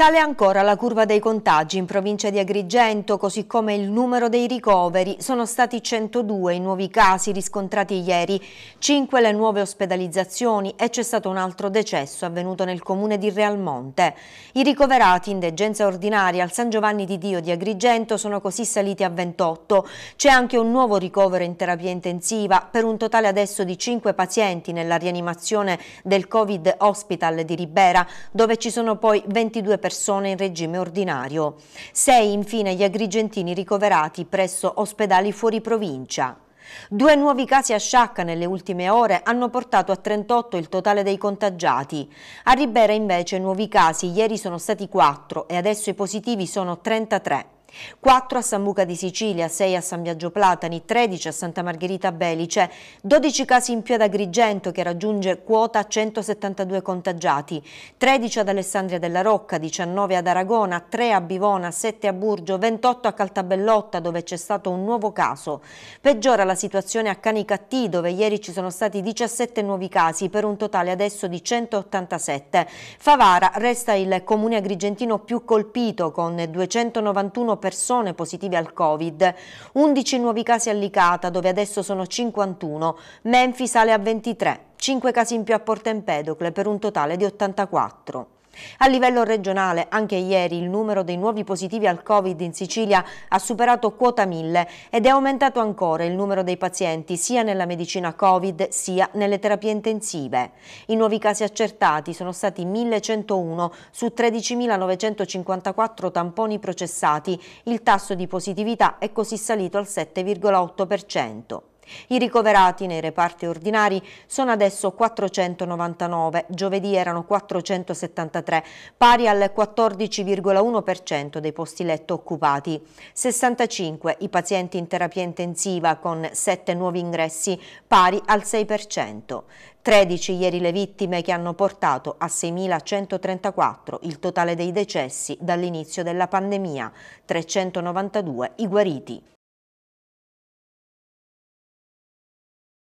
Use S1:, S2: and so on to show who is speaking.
S1: Sale ancora la curva dei contagi in provincia di Agrigento, così come il numero dei ricoveri. Sono stati 102 i nuovi casi riscontrati ieri, 5 le nuove ospedalizzazioni e c'è stato un altro decesso avvenuto nel comune di Realmonte. I ricoverati in degenza ordinaria al San Giovanni di Dio di Agrigento sono così saliti a 28. C'è anche un nuovo ricovero in terapia intensiva per un totale adesso di 5 pazienti nella rianimazione del Covid Hospital di Ribera, dove ci sono poi 22 persone persone in regime ordinario. Sei infine gli agrigentini ricoverati presso ospedali fuori provincia. Due nuovi casi a Sciacca nelle ultime ore hanno portato a 38 il totale dei contagiati. A Ribera invece nuovi casi, ieri sono stati 4 e adesso i positivi sono 33. 4 a San Buca di Sicilia, 6 a San Biagio Platani, 13 a Santa Margherita Belice, 12 casi in più ad Agrigento che raggiunge quota 172 contagiati, 13 ad Alessandria della Rocca, 19 ad Aragona, 3 a Bivona, 7 a Burgio, 28 a Caltabellotta dove c'è stato un nuovo caso. Peggiora la situazione a Canicattì dove ieri ci sono stati 17 nuovi casi per un totale adesso di 187. Favara resta il comune agrigentino più colpito con 291 persone positive al Covid, 11 nuovi casi a Licata dove adesso sono 51, Menfi sale a 23, 5 casi in più a Porto Empedocle per un totale di 84. A livello regionale, anche ieri il numero dei nuovi positivi al Covid in Sicilia ha superato quota 1000 ed è aumentato ancora il numero dei pazienti sia nella medicina Covid sia nelle terapie intensive. I nuovi casi accertati sono stati 1101 su 13.954 tamponi processati. Il tasso di positività è così salito al 7,8%. I ricoverati nei reparti ordinari sono adesso 499, giovedì erano 473, pari al 14,1% dei posti letto occupati. 65 i pazienti in terapia intensiva con 7 nuovi ingressi, pari al 6%. 13 ieri le vittime che hanno portato a 6.134 il totale dei decessi dall'inizio della pandemia, 392 i guariti.